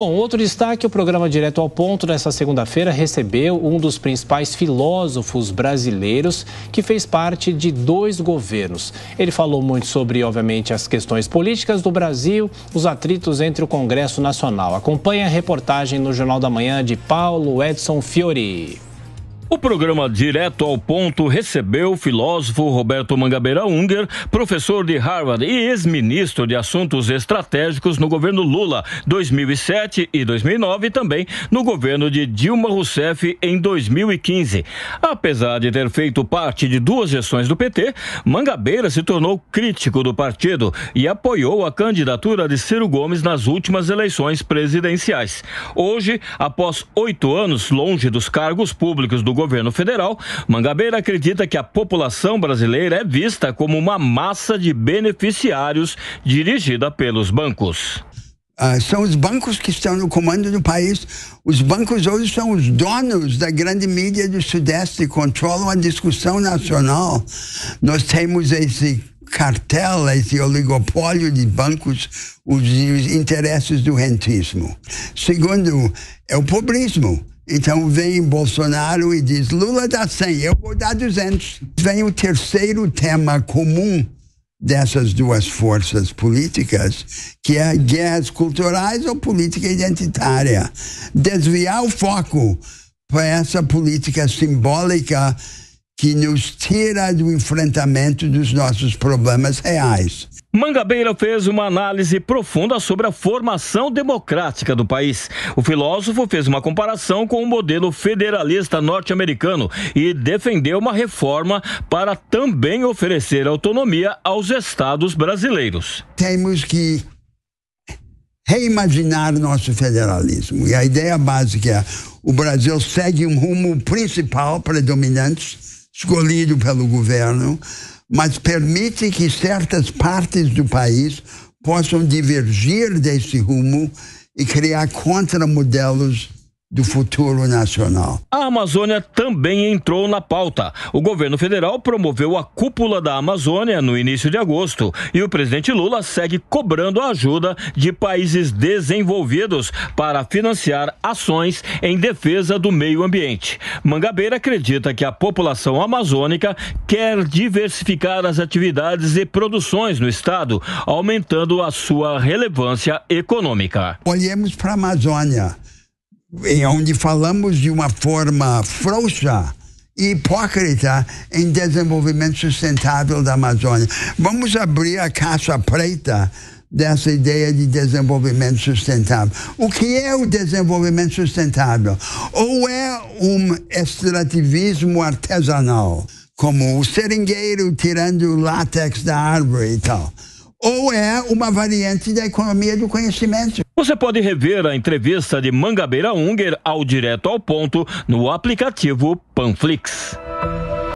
Bom, outro destaque, o programa Direto ao Ponto nesta segunda-feira recebeu um dos principais filósofos brasileiros que fez parte de dois governos. Ele falou muito sobre, obviamente, as questões políticas do Brasil, os atritos entre o Congresso Nacional. Acompanhe a reportagem no Jornal da Manhã de Paulo Edson Fiori. O programa Direto ao Ponto recebeu o filósofo Roberto Mangabeira Unger, professor de Harvard e ex-ministro de Assuntos Estratégicos no governo Lula 2007 e 2009 e também no governo de Dilma Rousseff em 2015. Apesar de ter feito parte de duas gestões do PT, Mangabeira se tornou crítico do partido e apoiou a candidatura de Ciro Gomes nas últimas eleições presidenciais. Hoje, após oito anos longe dos cargos públicos do governo federal, Mangabeira acredita que a população brasileira é vista como uma massa de beneficiários dirigida pelos bancos. Ah, são os bancos que estão no comando do país. Os bancos hoje são os donos da grande mídia do Sudeste, controlam a discussão nacional. Nós temos esse cartel, esse oligopólio de bancos, os, os interesses do rentismo. Segundo, é o pobrismo. Então vem Bolsonaro e diz: Lula dá 100, eu vou dar 200. Vem o terceiro tema comum dessas duas forças políticas, que é guerras culturais ou política identitária. Desviar o foco para essa política simbólica que nos tira do enfrentamento dos nossos problemas reais. Mangabeira fez uma análise profunda sobre a formação democrática do país. O filósofo fez uma comparação com o modelo federalista norte-americano e defendeu uma reforma para também oferecer autonomia aos estados brasileiros. Temos que reimaginar nosso federalismo. E a ideia básica é o Brasil segue um rumo principal predominante escolhido pelo governo, mas permite que certas partes do país possam divergir desse rumo e criar contramodelos do futuro nacional. A Amazônia também entrou na pauta. O governo federal promoveu a cúpula da Amazônia no início de agosto e o presidente Lula segue cobrando a ajuda de países desenvolvidos para financiar ações em defesa do meio ambiente. Mangabeira acredita que a população amazônica quer diversificar as atividades e produções no estado, aumentando a sua relevância econômica. Olhemos para a Amazônia em onde falamos de uma forma frouxa e hipócrita em desenvolvimento sustentável da Amazônia. Vamos abrir a caixa preta dessa ideia de desenvolvimento sustentável. O que é o desenvolvimento sustentável? Ou é um extrativismo artesanal, como o seringueiro tirando o látex da árvore e tal? ou é uma variante da economia do conhecimento. Você pode rever a entrevista de Mangabeira Unger ao Direto ao Ponto no aplicativo Panflix.